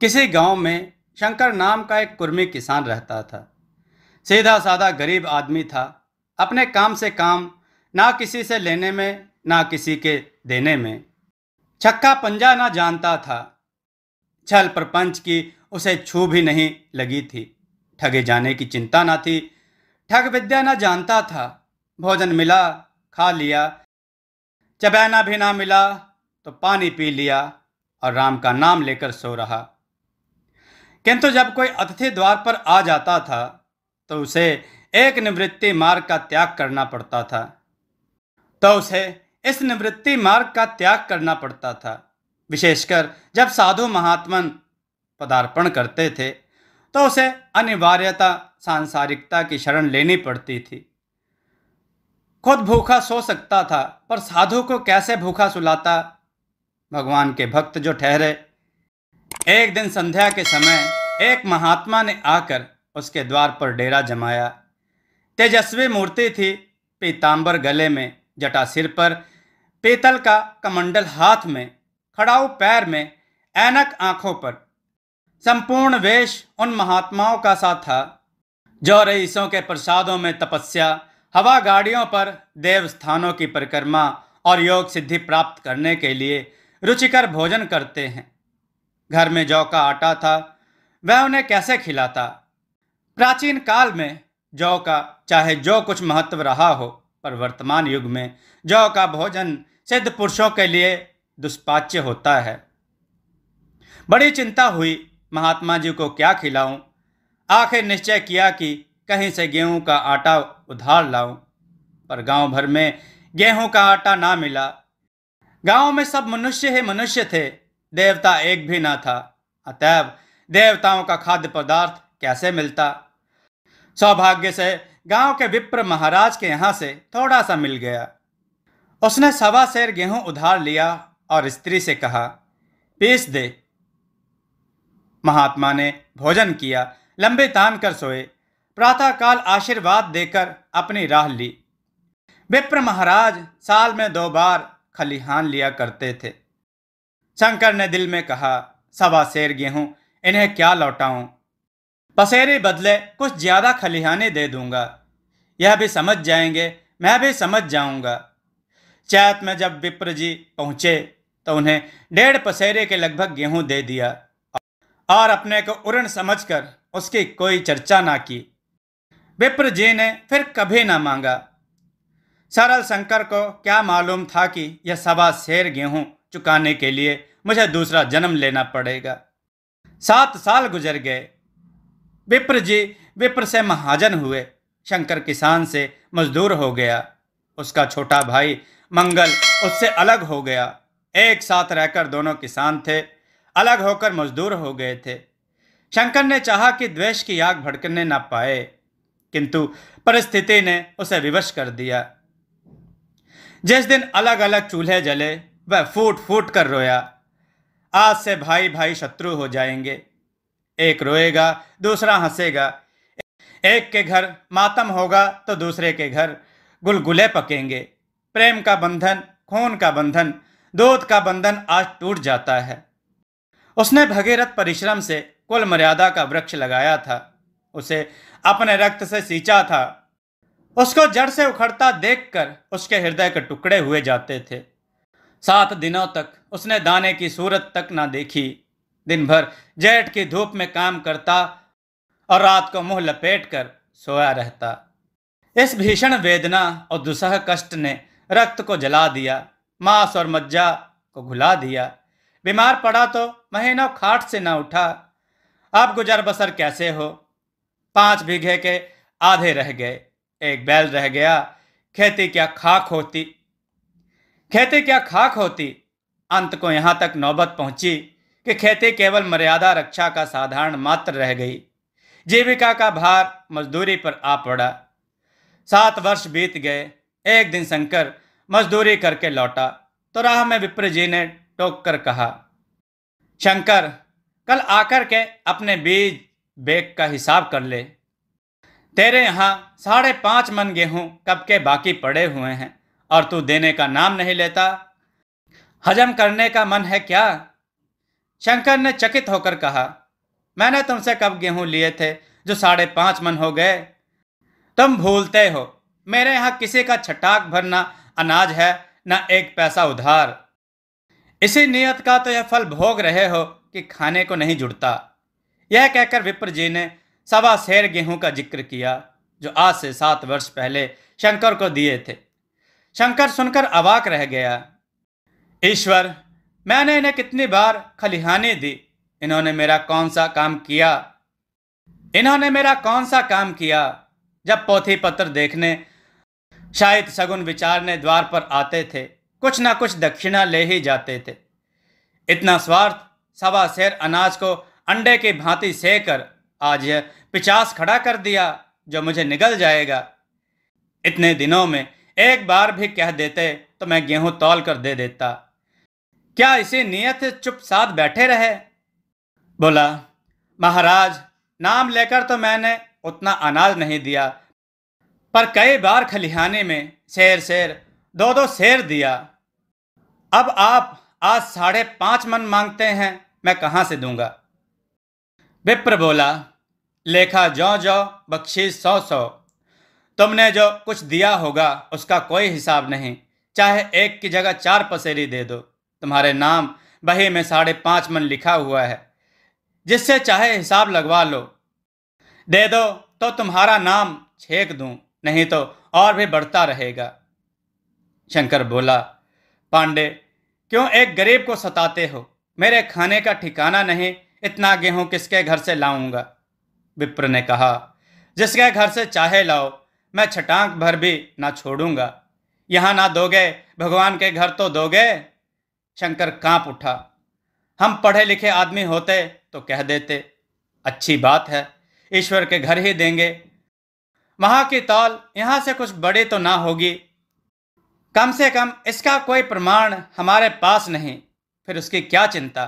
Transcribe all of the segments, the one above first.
किसी गांव में शंकर नाम का एक कुर्मी किसान रहता था सीधा साधा गरीब आदमी था अपने काम से काम ना किसी से लेने में ना किसी के देने में छक्का पंजा ना जानता था छल प्रपंच की उसे छू भी नहीं लगी थी ठगे जाने की चिंता ना थी ठग विद्या ना जानता था भोजन मिला खा लिया चबैना भी ना मिला तो पानी पी लिया और राम का नाम लेकर सो रहा किंतु जब कोई अतिथि द्वार पर आ जाता था तो उसे एक निवृत्ति मार्ग का त्याग करना पड़ता था तो उसे इस निवृत्ति मार्ग का त्याग करना पड़ता था विशेषकर जब साधु महात्मन पदार्पण करते थे तो उसे अनिवार्यता सांसारिकता की शरण लेनी पड़ती थी खुद भूखा सो सकता था पर साधु को कैसे भूखा सुलाता भगवान के भक्त जो ठहरे एक दिन संध्या के समय एक महात्मा ने आकर उसके द्वार पर डेरा जमाया तेजस्वी मूर्ति थी पीताम्बर गले में जटा सिर पर पीतल का कमंडल हाथ में खड़ाऊ पैर में ऐनक आंखों पर संपूर्ण वेश उन महात्माओं का सा था जो रईसों के प्रसादों में तपस्या हवा गाड़ियों पर देव स्थानों की परिक्रमा और योग सिद्धि प्राप्त करने के लिए रुचिकर भोजन करते हैं घर में जौ का आटा था वह उन्हें कैसे खिलाता प्राचीन काल में जौ का चाहे जो कुछ महत्व रहा हो पर वर्तमान युग में जौ का भोजन सिद्ध पुरुषों के लिए दुष्पाच्य होता है बड़ी चिंता हुई महात्मा जी को क्या खिलाऊं आखिर निश्चय किया कि कहीं से गेहूं का आटा उधार लाऊं पर गांव भर में गेहूं का आटा ना मिला गांव में सब मनुष्य ही मनुष्य थे देवता एक भी ना था अतएव देवताओं का खाद्य पदार्थ कैसे मिलता सौभाग्य से गांव के विप्र महाराज के यहाँ से थोड़ा सा मिल गया उसने सवा शेर गेहूं उधार लिया और स्त्री से कहा पीस दे महात्मा ने भोजन किया लंबे तान कर सोए प्रातःकाल आशीर्वाद देकर अपनी राह ली विप्र महाराज साल में दो बार खलिहान लिया करते थे शंकर ने दिल में कहा सवा शेर गेहूं इन्हें क्या लौटाऊं पसेरे बदले कुछ ज़्यादा खलिहाने दे दूंगा यह भी समझ जाएंगे मैं भी समझ जाऊंगा चैत में जब विप्र जी पहुंचे तो उन्हें डेढ़ पसेरे के लगभग गेहूं दे दिया और अपने को उरण समझकर उसकी कोई चर्चा ना की विप्र जी ने फिर कभी ना मांगा सरल शंकर को क्या मालूम था कि यह सवा शेर गेहूं चुकाने के लिए मुझे दूसरा जन्म लेना पड़ेगा सात साल गुजर गए विप्र जी विप्र से महाजन हुए शंकर किसान से मजदूर हो गया उसका छोटा भाई मंगल उससे अलग हो गया एक साथ रहकर दोनों किसान थे अलग होकर मजदूर हो गए थे शंकर ने चाहा कि द्वेष की आग भड़कने ना पाए किंतु परिस्थिति ने उसे विवश कर दिया जिस दिन अलग अलग चूल्हे जले वह फूट फूट कर रोया आज से भाई भाई शत्रु हो जाएंगे एक रोएगा दूसरा हंसेगा एक के घर मातम होगा तो दूसरे के घर गुलगुले पकेंगे प्रेम का बंधन खून का बंधन दूध का बंधन आज टूट जाता है उसने भगीरथ परिश्रम से कुल मर्यादा का वृक्ष लगाया था उसे अपने रक्त से सींचा था उसको जड़ से उखड़ता देखकर उसके हृदय के टुकड़े हुए जाते थे सात दिनों तक उसने दाने की सूरत तक ना देखी दिन भर जेठ की धूप में काम करता और रात को मुंह लपेट कर सोया रहता इस भीषण वेदना और दुसह कष्ट ने रक्त को जला दिया मांस और मज्जा को घुला दिया बीमार पड़ा तो महीनों खाट से ना उठा अब गुजर बसर कैसे हो पांच बीघे के आधे रह गए एक बैल रह गया खेती क्या खाक होती खेते क्या खाक होती अंत को यहाँ तक नौबत पहुंची कि खेते केवल मर्यादा रक्षा का साधारण मात्र रह गई जीविका का भार मजदूरी पर आ पड़ा सात वर्ष बीत गए एक दिन शंकर मजदूरी करके लौटा तो राह में विप्र जी ने टोक कर कहा शंकर कल आकर के अपने बीज बेग का हिसाब कर ले तेरे यहाँ साढ़े पाँच मन गेहूँ कब के बाकी पड़े हुए हैं और तू देने का नाम नहीं लेता हजम करने का मन है क्या शंकर ने चकित होकर कहा मैंने तुमसे कब गेहूं लिए थे जो साढ़े पांच मन हो गए तुम भूलते हो मेरे यहां किसी का छटाक भरना अनाज है न एक पैसा उधार इसी नियत का तो यह फल भोग रहे हो कि खाने को नहीं जुड़ता यह कहकर विप्र जी ने सवा शेर गेहूं का जिक्र किया जो आज से सात वर्ष पहले शंकर को दिए थे शंकर सुनकर अवाक रह गया ईश्वर मैंने इन्हें कितनी बार खलिहाने दी इन्होंने मेरा कौन सा काम किया इन्होंने मेरा कौन सा काम किया जब पोथी पत्र देखने शायद सगुन विचारने द्वार पर आते थे कुछ ना कुछ दक्षिणा ले ही जाते थे इतना स्वार्थ सवा शेर अनाज को अंडे की भांति से कर आज यह पिचास खड़ा कर दिया जो मुझे निगल जाएगा इतने दिनों में एक बार भी कह देते तो मैं गेहूं तौल कर दे देता क्या इसी नियत चुप साथ बैठे रहे बोला महाराज नाम लेकर तो मैंने उतना अनाज नहीं दिया पर कई बार खलिहाने में शेर शेर दो दो शेर दिया अब आप आज साढ़े पांच मन मांगते हैं मैं कहाँ से दूंगा विप्र बोला लेखा जो जो बख्शीश सौ सौ तुमने जो कुछ दिया होगा उसका कोई हिसाब नहीं चाहे एक की जगह चार पसेरी दे दो तुम्हारे नाम बही में साढ़े पाँच मन लिखा हुआ है जिससे चाहे हिसाब लगवा लो दे दो तो तुम्हारा नाम छेक दू नहीं तो और भी बढ़ता रहेगा शंकर बोला पांडे क्यों एक गरीब को सताते हो मेरे खाने का ठिकाना नहीं इतना गेहूं किसके घर से लाऊंगा विप्र ने कहा जिसके घर से चाहे लाओ मैं छटांक भर भी ना छोड़ूंगा यहाँ ना दोगे भगवान के घर तो दोगे शंकर कांप उठा हम पढ़े लिखे आदमी होते तो कह देते अच्छी बात है ईश्वर के घर ही देंगे वहाँ की ताल यहाँ से कुछ बड़ी तो ना होगी कम से कम इसका कोई प्रमाण हमारे पास नहीं फिर उसकी क्या चिंता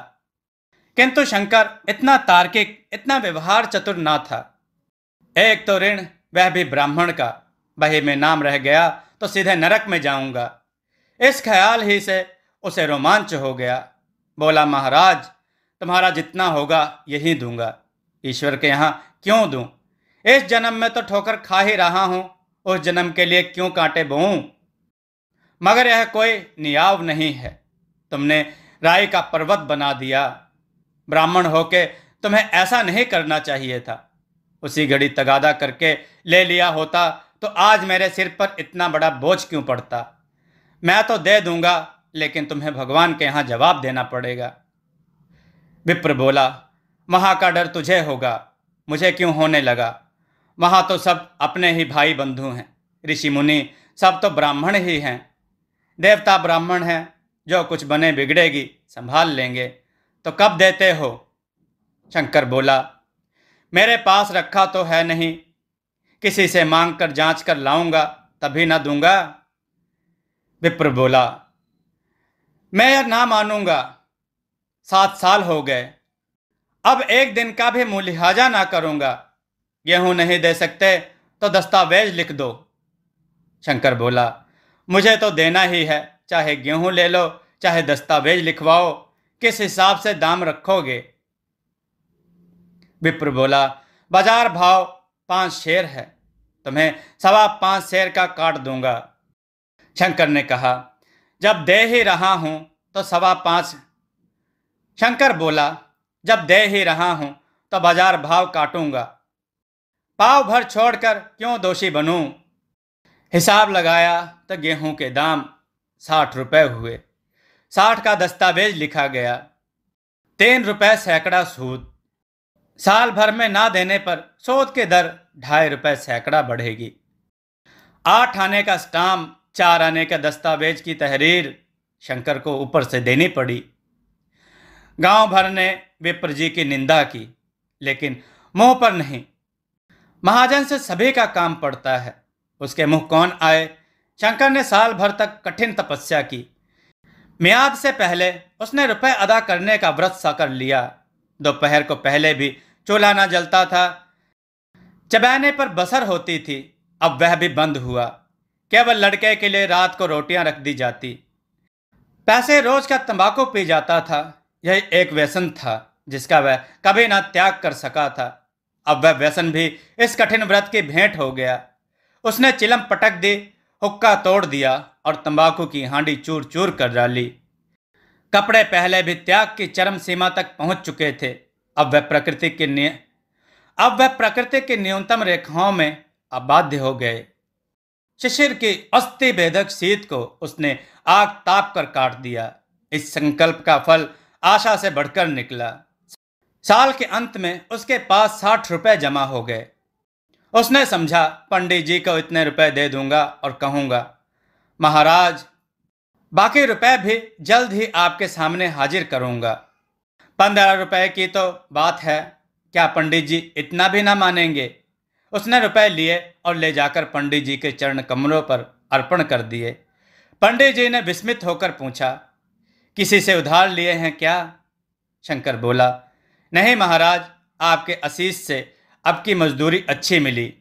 किंतु शंकर इतना तार्किक इतना व्यवहार चतुर ना था एक तो ऋण वह भी ब्राह्मण का बहे में नाम रह गया तो सीधे नरक में जाऊंगा इस ख्याल ही से उसे रोमांच हो गया बोला महाराज तुम्हारा जितना होगा यही दूंगा ईश्वर के यहाँ क्यों दूं इस जन्म में तो ठोकर खा ही रहा हूं उस जन्म के लिए क्यों कांटे बोऊं मगर यह कोई नियाव नहीं है तुमने राय का पर्वत बना दिया ब्राह्मण होके तुम्हें ऐसा नहीं करना चाहिए था उसी घड़ी तगादा करके ले लिया होता तो आज मेरे सिर पर इतना बड़ा बोझ क्यों पड़ता मैं तो दे दूंगा लेकिन तुम्हें भगवान के यहाँ जवाब देना पड़ेगा विप्र बोला वहाँ का डर तुझे होगा मुझे क्यों होने लगा वहाँ तो सब अपने ही भाई बंधु हैं ऋषि मुनि सब तो ब्राह्मण ही हैं देवता ब्राह्मण हैं जो कुछ बने बिगड़ेगी संभाल लेंगे तो कब देते हो शंकर बोला मेरे पास रखा तो है नहीं किसी से मांग कर जाँच कर लाऊंगा तभी ना दूंगा विप्र बोला मैं यह ना मानूंगा सात साल हो गए अब एक दिन का भी लिहाजा ना करूंगा गेहूं नहीं दे सकते तो दस्तावेज लिख दो शंकर बोला मुझे तो देना ही है चाहे गेहूं ले लो चाहे दस्तावेज लिखवाओ किस हिसाब से दाम रखोगे विप्र बोला बाजार भाव पांच शेर है तुम्हें सवा पांच शेर का काट दूंगा शंकर ने कहा जब दे ही रहा हूं तो सवा पांच शंकर बोला जब दे ही रहा हूं तो बाजार भाव काटूंगा पाव भर छोड़कर क्यों दोषी बनूं हिसाब लगाया तो गेहूं के दाम साठ रुपए हुए साठ का दस्तावेज लिखा गया तीन रुपए सैकड़ा सूद साल भर में ना देने पर सूद के दर ढाई रुपये सैकड़ा बढ़ेगी आठ आने का स्टाम्प चार आने का दस्तावेज की तहरीर शंकर को ऊपर से देनी पड़ी गांव भर ने विप्र जी की निंदा की लेकिन मुंह पर नहीं महाजन से सभी का काम पड़ता है उसके मुंह कौन आए शंकर ने साल भर तक कठिन तपस्या की मियाद से पहले उसने रुपए अदा करने का व्रत सा कर लिया दोपहर को पहले भी चूल्हा ना जलता था चबैने पर बसर होती थी अब वह भी बंद हुआ केवल लड़के के लिए रात को रोटियां रख दी जाती पैसे रोज का तंबाकू पी जाता था यह एक व्यसन था जिसका वह कभी ना त्याग कर सका था अब वह व्यसन भी इस कठिन व्रत की भेंट हो गया उसने चिलम पटक दी हुक्का तोड़ दिया और तंबाकू की हांडी चूर चूर कर डाली कपड़े पहले भी त्याग की चरम सीमा तक पहुंच चुके थे अब वह प्रकृति के निय अब वह प्रकृति के न्यूनतम रेखाओं में अबाध्य हो गए शिशिर के अस्थि भेदक शीत को उसने आग ताप कर काट दिया इस संकल्प का फल आशा से बढ़कर निकला साल के अंत में उसके पास साठ रुपए जमा हो गए उसने समझा पंडित जी को इतने रुपए दे दूंगा और कहूंगा महाराज बाकी रुपए भी जल्द ही आपके सामने हाजिर करूंगा पंद्रह रुपए की तो बात है क्या पंडित जी इतना भी ना मानेंगे उसने रुपए लिए और ले जाकर पंडित जी के चरण कमलों पर अर्पण कर दिए पंडित जी ने विस्मित होकर पूछा किसी से उधार लिए हैं क्या शंकर बोला नहीं महाराज आपके असीस से अब की मजदूरी अच्छी मिली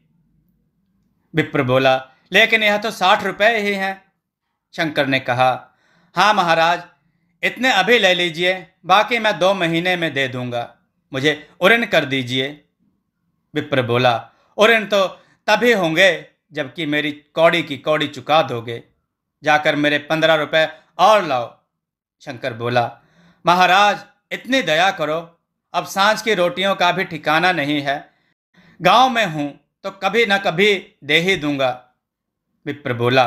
विप्र बोला लेकिन यह तो साठ रुपए ही हैं शंकर ने कहा हाँ महाराज इतने अभी ले लीजिए बाकी मैं दो महीने में दे दूंगा मुझे उरन कर दीजिए विप्र बोला उरन तो तभी होंगे जबकि मेरी कौड़ी की कौड़ी चुका दोगे जाकर मेरे पंद्रह रुपए और लाओ शंकर बोला महाराज इतनी दया करो अब सांझ की रोटियों का भी ठिकाना नहीं है गांव में हूँ तो कभी ना कभी दे ही दूंगा विप्र बोला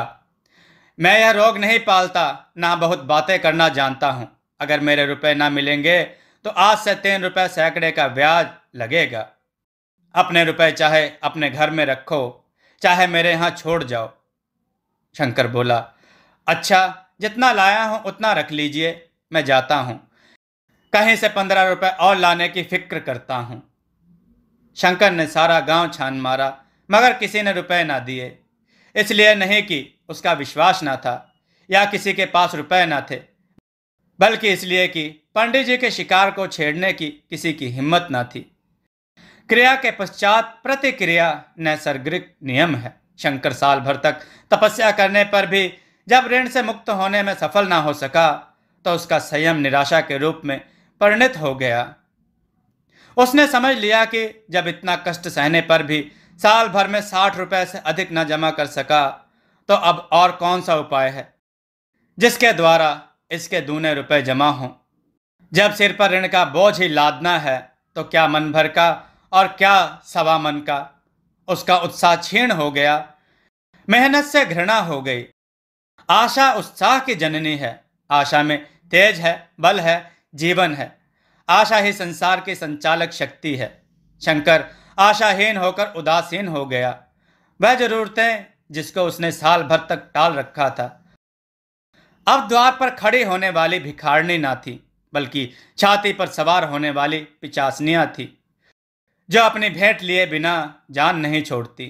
मैं यह रोग नहीं पालता ना बहुत बातें करना जानता हूँ अगर मेरे रुपए ना मिलेंगे तो आज से तीन रुपये सैकड़े का ब्याज लगेगा अपने रुपए चाहे अपने घर में रखो चाहे मेरे यहाँ छोड़ जाओ शंकर बोला अच्छा जितना लाया हूँ उतना रख लीजिए मैं जाता हूँ कहीं से पंद्रह रुपये और लाने की फिक्र करता हूँ शंकर ने सारा गांव छान मारा मगर किसी ने रुपए ना दिए इसलिए नहीं कि उसका विश्वास ना था या किसी के पास रुपए ना थे बल्कि इसलिए कि पंडित जी के शिकार को छेड़ने की किसी की हिम्मत ना थी क्रिया के पश्चात प्रतिक्रिया नैसर्गिक नियम है शंकर साल भर तक तपस्या करने पर भी जब ऋण से मुक्त होने में सफल ना हो सका तो उसका संयम निराशा के रूप में परिणित हो गया उसने समझ लिया कि जब इतना कष्ट सहने पर भी साल भर में साठ रुपए से अधिक न जमा कर सका तो अब और कौन सा उपाय है जिसके द्वारा इसके दूने रुपए जमा हों जब सिर पर ऋण का बोझ ही लादना है तो क्या मन भर का और क्या सवा मन का उसका उत्साह क्षीण हो गया मेहनत से घृणा हो गई आशा उत्साह की जननी है आशा में तेज है बल है जीवन है आशा ही संसार की संचालक शक्ति है शंकर आशाहीन होकर उदासीन हो गया वह जरूरतें जिसको उसने साल भर तक टाल रखा था अब द्वार पर खड़ी होने वाली भिखारणी ना थी बल्कि छाती पर सवार होने वाली पिचासनिया थी जो अपनी भेंट लिए बिना जान नहीं छोड़ती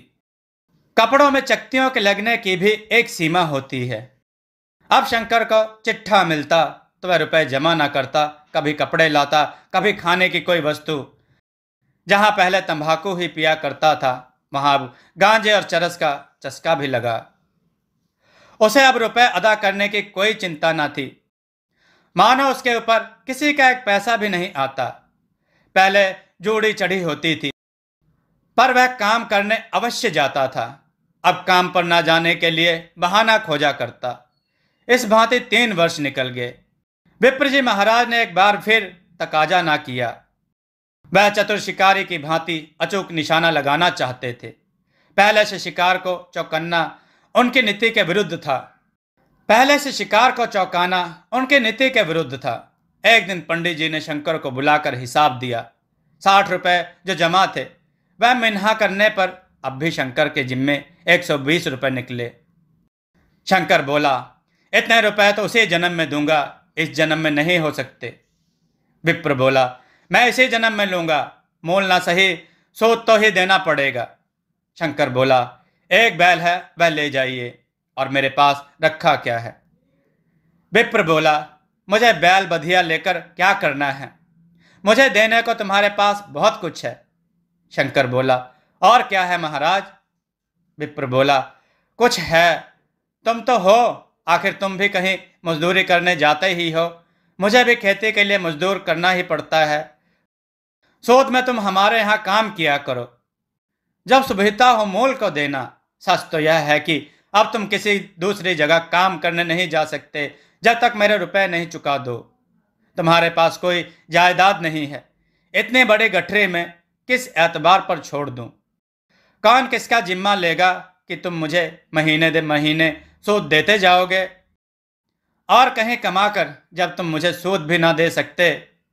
कपड़ों में चक्तियों के लगने की भी एक सीमा होती है अब शंकर को चिट्ठा मिलता तो वह रुपए जमा ना करता कभी कपड़े लाता कभी खाने की कोई वस्तु जहां पहले तंबाकू ही पिया करता था वहां अब गांजे और चरस का चस्का भी लगा उसे अब रुपए अदा करने की कोई चिंता ना थी मानो उसके ऊपर किसी का एक पैसा भी नहीं आता पहले जोड़ी चढ़ी होती थी पर वह काम करने अवश्य जाता था अब काम पर ना जाने के लिए बहाना खोजा करता इस भांति तीन वर्ष निकल गए विप्र जी महाराज ने एक बार फिर तकाजा ना किया वह चतुर शिकारी की भांति अचूक निशाना लगाना चाहते थे पहले से शिकार को चौकन्ना उनकी नीति के विरुद्ध था पहले से शिकार को चौंकाना उनके नीति के विरुद्ध था एक दिन पंडित जी ने शंकर को बुलाकर हिसाब दिया साठ रुपए जो जमा थे वह मिन्हा करने पर अब भी शंकर के जिम्मे एक सौ बीस रुपये निकले शंकर बोला इतने रुपए तो उसी जन्म में दूंगा इस जन्म में नहीं हो सकते विप्र बोला मैं इसे जन्म में लूंगा मोल ना सही सो तो ही देना पड़ेगा शंकर बोला एक बैल है वह ले जाइए और मेरे पास रखा क्या है विप्र बोला मुझे बैल बधिया लेकर क्या करना है मुझे देने को तुम्हारे पास बहुत कुछ है शंकर बोला और क्या है महाराज विप्र बोला कुछ है तुम तो हो आखिर तुम भी कहीं मजदूरी करने जाते ही हो मुझे भी खेती के लिए मजदूर करना ही पड़ता है शोध में तुम हमारे यहाँ काम किया करो जब सुविधा हो मोल को देना सच तो यह है कि अब तुम किसी दूसरी जगह काम करने नहीं जा सकते जब तक मेरे रुपए नहीं चुका दो तुम्हारे पास कोई जायदाद नहीं है इतने बड़े गठरे में किस एतबार पर छोड़ दूं? कौन किसका जिम्मा लेगा कि तुम मुझे महीने दे महीने सूद देते जाओगे और कहीं कमाकर जब तुम मुझे सूद भी ना दे सकते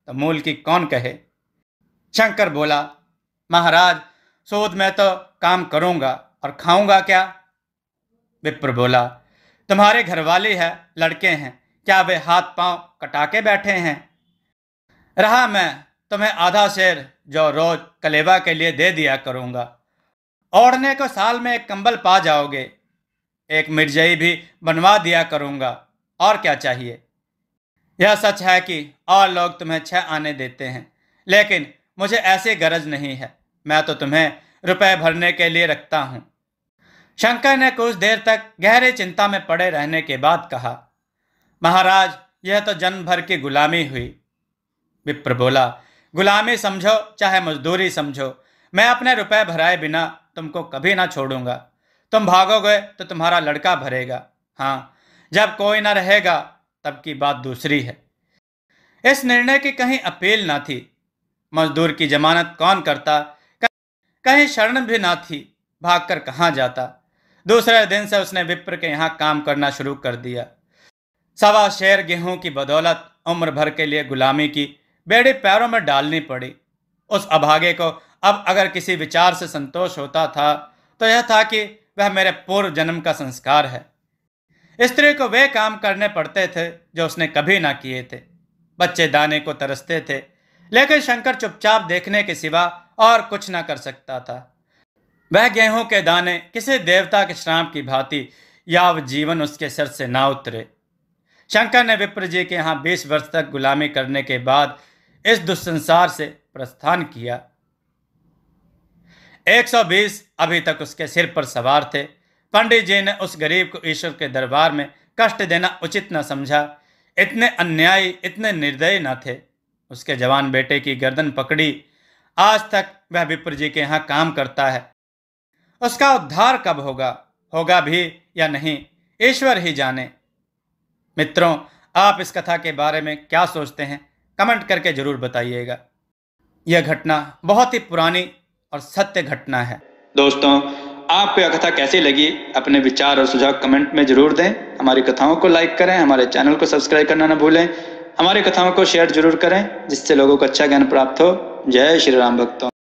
तो मूल की कौन कहे शंकर बोला महाराज शोध मैं तो काम करूंगा और खाऊंगा क्या विप्र बोला तुम्हारे घर वाले हैं लड़के हैं क्या वे हाथ पांव कटा के बैठे हैं रहा मैं तुम्हें आधा शेर जो रोज कलेवा के लिए दे दिया करूंगा ओढ़ने को साल में एक कंबल पा जाओगे एक मिर्जई भी बनवा दिया करूंगा और क्या चाहिए यह सच है कि और लोग तुम्हें छह आने देते हैं लेकिन मुझे ऐसे गरज नहीं है मैं तो तुम्हें रुपए भरने के लिए रखता हूं शंकर ने कुछ देर तक गहरे चिंता में पड़े रहने के बाद कहा महाराज यह तो जन्म भर की गुलामी हुई विप्र बोला गुलामी समझो चाहे मजदूरी समझो मैं अपने रुपए भराए बिना तुमको कभी ना छोड़ूंगा तुम भागोगे तो तुम्हारा लड़का भरेगा हाँ जब कोई ना रहेगा तब की बात दूसरी है इस निर्णय की कहीं अपील ना थी मजदूर की जमानत कौन करता कहीं शरण भी ना थी भागकर कहां जाता दूसरे दिन से उसने विप्र के यहाँ काम करना शुरू कर दिया सवा शेर गेहूं की बदौलत उम्र भर के लिए गुलामी की बेड़ी पैरों में डालनी पड़ी उस अभागे को अब अगर किसी विचार से संतोष होता था तो यह था कि वह मेरे पूर्व जन्म का संस्कार है स्त्री को वे काम करने पड़ते थे जो उसने कभी ना किए थे बच्चे दाने को तरसते थे लेकिन शंकर चुपचाप देखने के सिवा और कुछ न कर सकता था वह गेहूं के दाने किसी देवता के श्राम की भांति याव जीवन उसके सर से ना उतरे शंकर ने विप्र जी के यहाँ बीस वर्ष तक गुलामी करने के बाद इस दुस्संसार से प्रस्थान किया 120 अभी तक उसके सिर पर सवार थे पंडित जी ने उस गरीब को ईश्वर के दरबार में कष्ट देना उचित न समझा इतने अन्यायी इतने निर्दयी न थे उसके जवान बेटे की गर्दन पकड़ी आज तक वह विप्र जी के यहाँ काम करता है उसका उद्धार कब होगा होगा भी या नहीं ईश्वर ही जाने मित्रों आप इस कथा के बारे में क्या सोचते हैं कमेंट करके ज़रूर बताइएगा यह घटना बहुत ही पुरानी और सत्य घटना है दोस्तों आपको यह कथा कैसी लगी अपने विचार और सुझाव कमेंट में जरूर दें हमारी कथाओं को लाइक करें हमारे चैनल को सब्सक्राइब करना ना भूलें हमारी कथाओं को शेयर जरूर करें जिससे लोगों को अच्छा ज्ञान प्राप्त हो जय श्री राम भक्तों